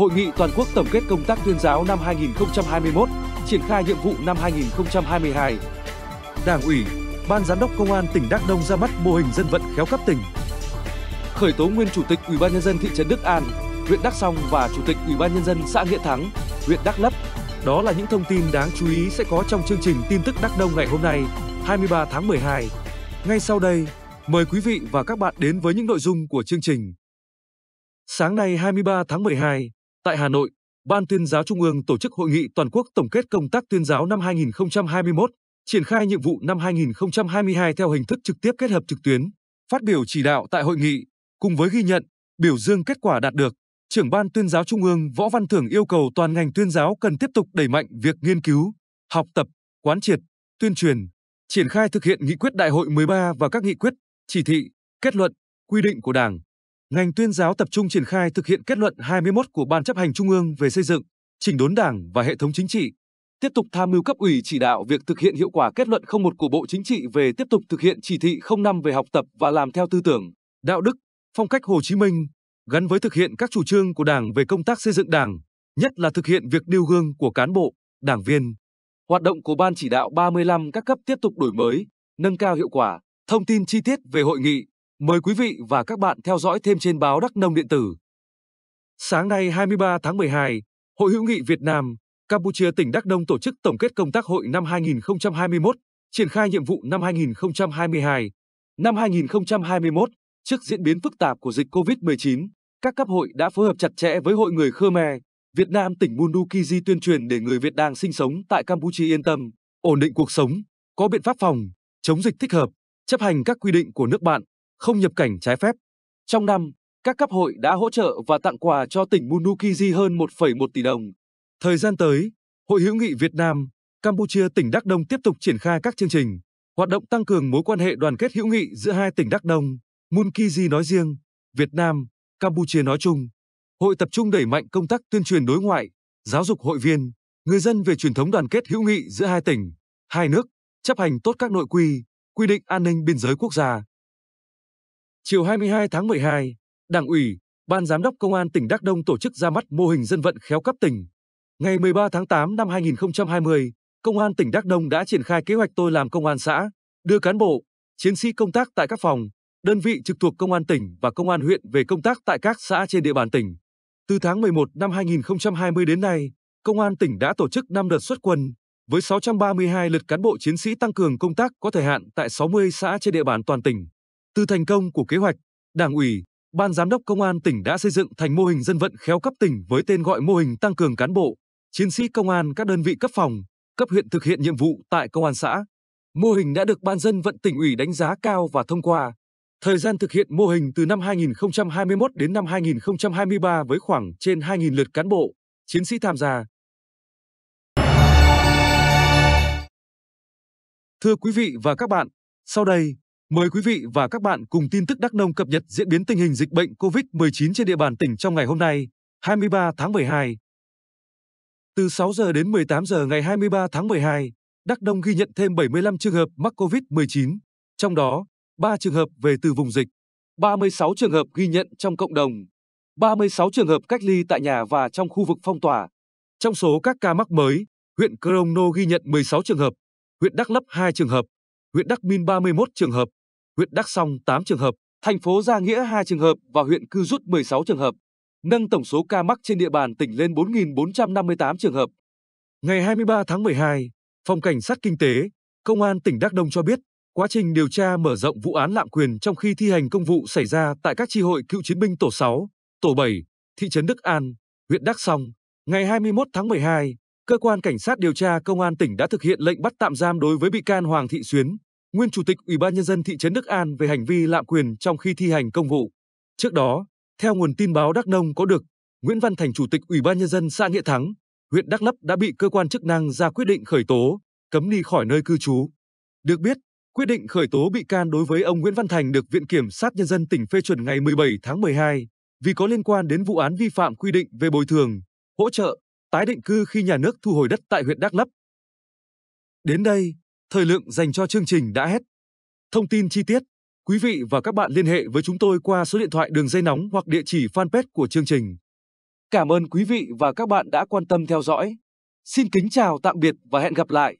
Hội nghị toàn quốc tổng kết công tác tuyên giáo năm 2021, triển khai nhiệm vụ năm 2022. Đảng ủy, Ban giám đốc Công an tỉnh Đắk Nông ra mắt mô hình dân vận khéo cấp tỉnh. Khởi tố nguyên chủ tịch Ủy ban nhân dân thị trấn Đức An, huyện Đắk Song và chủ tịch Ủy ban nhân dân xã Nghĩa Thắng, huyện Đắk Lấp. Đó là những thông tin đáng chú ý sẽ có trong chương trình tin tức Đắk Nông ngày hôm nay, 23 tháng 12. Ngay sau đây, mời quý vị và các bạn đến với những nội dung của chương trình. Sáng nay 23 tháng 12, Tại Hà Nội, Ban tuyên giáo Trung ương tổ chức hội nghị toàn quốc tổng kết công tác tuyên giáo năm 2021, triển khai nhiệm vụ năm 2022 theo hình thức trực tiếp kết hợp trực tuyến. Phát biểu chỉ đạo tại hội nghị, cùng với ghi nhận, biểu dương kết quả đạt được, trưởng Ban tuyên giáo Trung ương Võ Văn Thưởng yêu cầu toàn ngành tuyên giáo cần tiếp tục đẩy mạnh việc nghiên cứu, học tập, quán triệt, tuyên truyền, triển khai thực hiện nghị quyết đại hội 13 và các nghị quyết, chỉ thị, kết luận, quy định của Đảng ngành tuyên giáo tập trung triển khai thực hiện kết luận 21 của Ban chấp hành Trung ương về xây dựng, chỉnh đốn Đảng và hệ thống chính trị, tiếp tục tham mưu cấp ủy chỉ đạo việc thực hiện hiệu quả kết luận 01 của Bộ Chính trị về tiếp tục thực hiện chỉ thị 05 về học tập và làm theo tư tưởng, đạo đức, phong cách Hồ Chí Minh, gắn với thực hiện các chủ trương của Đảng về công tác xây dựng Đảng, nhất là thực hiện việc điều gương của cán bộ, đảng viên. Hoạt động của Ban chỉ đạo 35 các cấp tiếp tục đổi mới, nâng cao hiệu quả. Thông tin chi tiết về hội nghị Mời quý vị và các bạn theo dõi thêm trên báo Đắk Nông Điện tử. Sáng nay 23 tháng 12, Hội hữu nghị Việt Nam, Campuchia tỉnh Đắk Nông tổ chức tổng kết công tác hội năm 2021, triển khai nhiệm vụ năm 2022. Năm 2021, trước diễn biến phức tạp của dịch COVID-19, các cấp hội đã phối hợp chặt chẽ với Hội người Khmer, Việt Nam tỉnh Mundukiji tuyên truyền để người Việt đang sinh sống tại Campuchia yên tâm, ổn định cuộc sống, có biện pháp phòng, chống dịch thích hợp, chấp hành các quy định của nước bạn không nhập cảnh trái phép. Trong năm, các cấp hội đã hỗ trợ và tặng quà cho tỉnh Munukiji hơn 1,1 tỷ đồng. Thời gian tới, Hội hữu nghị Việt Nam, Campuchia tỉnh Đắk Nông tiếp tục triển khai các chương trình, hoạt động tăng cường mối quan hệ đoàn kết hữu nghị giữa hai tỉnh Đắk Nông, Munkiji nói riêng, Việt Nam, Campuchia nói chung. Hội tập trung đẩy mạnh công tác tuyên truyền đối ngoại, giáo dục hội viên, người dân về truyền thống đoàn kết hữu nghị giữa hai tỉnh, hai nước, chấp hành tốt các nội quy, quy định an ninh biên giới quốc gia. Chiều 22 tháng 12, Đảng ủy, Ban Giám đốc Công an tỉnh Đắk Nông tổ chức ra mắt mô hình dân vận khéo cấp tỉnh. Ngày 13 tháng 8 năm 2020, Công an tỉnh Đắk Nông đã triển khai kế hoạch tôi làm công an xã, đưa cán bộ, chiến sĩ công tác tại các phòng, đơn vị trực thuộc công an tỉnh và công an huyện về công tác tại các xã trên địa bàn tỉnh. Từ tháng 11 năm 2020 đến nay, công an tỉnh đã tổ chức 5 đợt xuất quân với 632 lượt cán bộ chiến sĩ tăng cường công tác có thời hạn tại 60 xã trên địa bàn toàn tỉnh. Từ thành công của kế hoạch, Đảng ủy, Ban giám đốc Công an tỉnh đã xây dựng thành mô hình dân vận khéo cấp tỉnh với tên gọi mô hình tăng cường cán bộ, chiến sĩ công an các đơn vị cấp phòng, cấp huyện thực hiện nhiệm vụ tại công an xã. Mô hình đã được Ban dân vận tỉnh ủy đánh giá cao và thông qua. Thời gian thực hiện mô hình từ năm 2021 đến năm 2023 với khoảng trên 2.000 lượt cán bộ, chiến sĩ tham gia. Thưa quý vị và các bạn, sau đây Mời quý vị và các bạn cùng tin tức Đắk Nông cập nhật diễn biến tình hình dịch bệnh COVID-19 trên địa bàn tỉnh trong ngày hôm nay, 23 tháng 12. Từ 6 giờ đến 18 giờ ngày 23 tháng 12, Đắk Nông ghi nhận thêm 75 trường hợp mắc COVID-19, trong đó 3 trường hợp về từ vùng dịch, 36 trường hợp ghi nhận trong cộng đồng, 36 trường hợp cách ly tại nhà và trong khu vực phong tỏa. Trong số các ca mắc mới, huyện Crono ghi nhận 16 trường hợp, huyện Đắk Lấp 2 trường hợp, huyện Đắk Min 31 trường hợp, huyện Đắc Song 8 trường hợp, thành phố Gia Nghĩa 2 trường hợp và huyện Cư Rút 16 trường hợp, nâng tổng số ca mắc trên địa bàn tỉnh lên 4.458 trường hợp. Ngày 23 tháng 12, Phòng Cảnh sát Kinh tế, Công an tỉnh Đắk Nông cho biết, quá trình điều tra mở rộng vụ án lạm quyền trong khi thi hành công vụ xảy ra tại các tri hội cựu chiến binh tổ 6, tổ 7, thị trấn Đức An, huyện Đắk Song, ngày 21 tháng 12, cơ quan cảnh sát điều tra công an tỉnh đã thực hiện lệnh bắt tạm giam đối với bị can Hoàng Thị Xuyến, nguyên chủ tịch Ủy ban nhân dân thị trấn Đức An về hành vi lạm quyền trong khi thi hành công vụ. Trước đó, theo nguồn tin báo Đắk Nông có được, Nguyễn Văn Thành chủ tịch Ủy ban nhân dân xã Nghĩa Thắng, huyện Đắk Lấp đã bị cơ quan chức năng ra quyết định khởi tố, cấm đi khỏi nơi cư trú. Được biết, quyết định khởi tố bị can đối với ông Nguyễn Văn Thành được Viện kiểm sát nhân dân tỉnh phê chuẩn ngày 17 tháng 12 vì có liên quan đến vụ án vi phạm quy định về bồi thường, hỗ trợ, tái định cư khi nhà nước thu hồi đất tại huyện Đắk Lấp. Đến đây, Thời lượng dành cho chương trình đã hết. Thông tin chi tiết, quý vị và các bạn liên hệ với chúng tôi qua số điện thoại đường dây nóng hoặc địa chỉ fanpage của chương trình. Cảm ơn quý vị và các bạn đã quan tâm theo dõi. Xin kính chào tạm biệt và hẹn gặp lại.